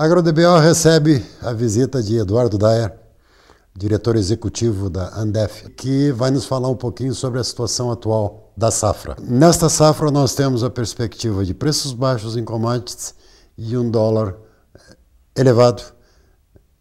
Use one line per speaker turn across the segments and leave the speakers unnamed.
A AgroDBO recebe a visita de Eduardo Dyer, diretor executivo da Andef, que vai nos falar um pouquinho sobre a situação atual da safra. Nesta safra, nós temos a perspectiva de preços baixos em commodities e um dólar eh, elevado,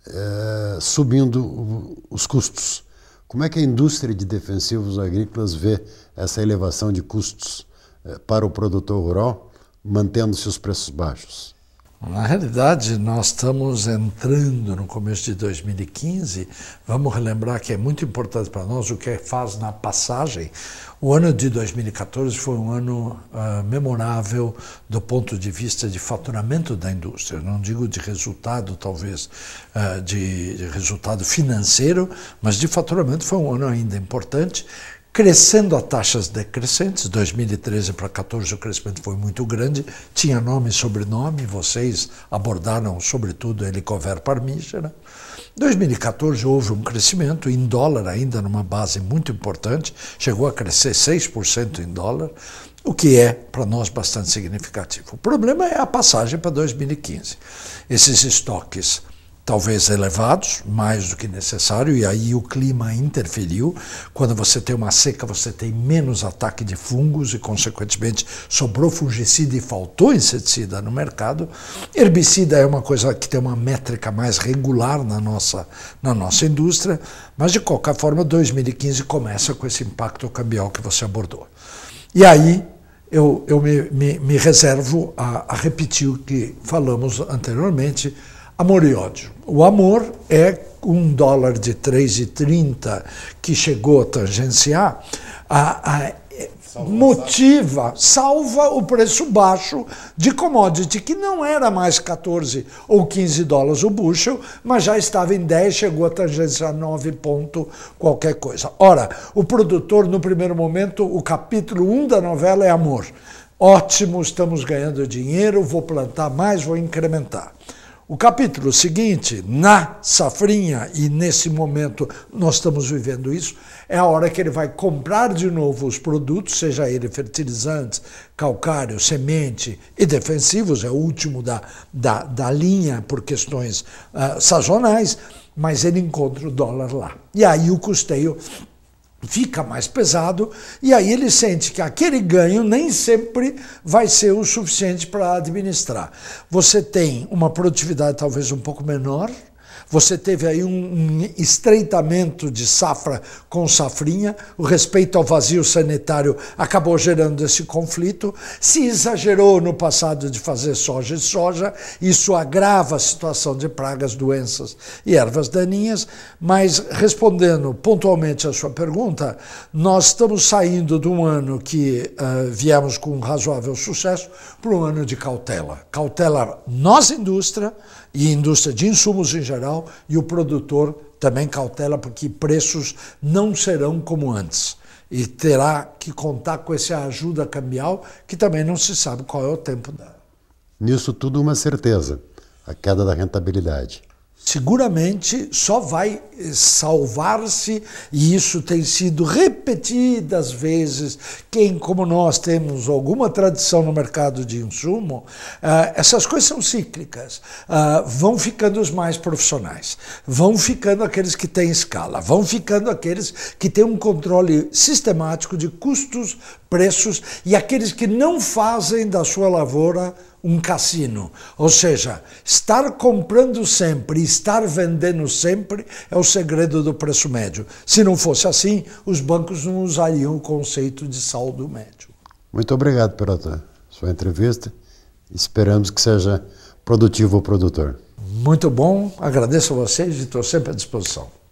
eh, subindo os custos. Como é que a indústria de defensivos agrícolas vê essa elevação de custos eh, para o produtor rural, mantendo-se os preços baixos?
Na realidade, nós estamos entrando no começo de 2015. Vamos relembrar que é muito importante para nós o que faz na passagem. O ano de 2014 foi um ano uh, memorável do ponto de vista de faturamento da indústria. Não digo de resultado, talvez, uh, de, de resultado financeiro, mas de faturamento foi um ano ainda importante crescendo a taxas decrescentes, 2013 para 14 o crescimento foi muito grande, tinha nome e sobrenome, vocês abordaram sobretudo Helicover Parmígera. 2014 houve um crescimento em dólar ainda numa base muito importante, chegou a crescer 6% em dólar, o que é para nós bastante significativo. O problema é a passagem para 2015. Esses estoques talvez elevados, mais do que necessário, e aí o clima interferiu. Quando você tem uma seca, você tem menos ataque de fungos e, consequentemente, sobrou fungicida e faltou inseticida no mercado. Herbicida é uma coisa que tem uma métrica mais regular na nossa, na nossa indústria, mas, de qualquer forma, 2015 começa com esse impacto cambial que você abordou. E aí eu, eu me, me, me reservo a, a repetir o que falamos anteriormente, Amor e ódio. O amor é um dólar de 3,30 que chegou a tangenciar, a, a salva motiva, salva o preço baixo de commodity, que não era mais 14 ou 15 dólares o bushel, mas já estava em 10, chegou a tangenciar 9 ponto qualquer coisa. Ora, o produtor, no primeiro momento, o capítulo 1 da novela é amor. Ótimo, estamos ganhando dinheiro, vou plantar mais, vou incrementar. O capítulo seguinte, na safrinha, e nesse momento nós estamos vivendo isso, é a hora que ele vai comprar de novo os produtos, seja ele fertilizantes, calcário, semente e defensivos, é o último da, da, da linha por questões uh, sazonais, mas ele encontra o dólar lá. E aí o custeio fica mais pesado, e aí ele sente que aquele ganho nem sempre vai ser o suficiente para administrar. Você tem uma produtividade talvez um pouco menor, você teve aí um estreitamento de safra com safrinha, o respeito ao vazio sanitário acabou gerando esse conflito. Se exagerou no passado de fazer soja e soja, isso agrava a situação de pragas, doenças e ervas daninhas. Mas respondendo pontualmente à sua pergunta, nós estamos saindo de um ano que uh, viemos com um razoável sucesso para um ano de cautela. Cautela nós indústria e indústria de insumos em geral e o produtor também cautela, porque preços não serão como antes. E terá que contar com essa ajuda cambial, que também não se sabe qual é o tempo dela.
Nisso tudo, uma certeza: a queda da rentabilidade
seguramente só vai eh, salvar-se, e isso tem sido repetidas vezes. Quem, como nós, temos alguma tradição no mercado de insumo, ah, essas coisas são cíclicas. Ah, vão ficando os mais profissionais, vão ficando aqueles que têm escala, vão ficando aqueles que têm um controle sistemático de custos preços e aqueles que não fazem da sua lavoura um cassino. Ou seja, estar comprando sempre e estar vendendo sempre é o segredo do preço médio. Se não fosse assim, os bancos não usariam o conceito de saldo médio.
Muito obrigado pela sua entrevista. Esperamos que seja produtivo o produtor.
Muito bom, agradeço a vocês e estou sempre à disposição.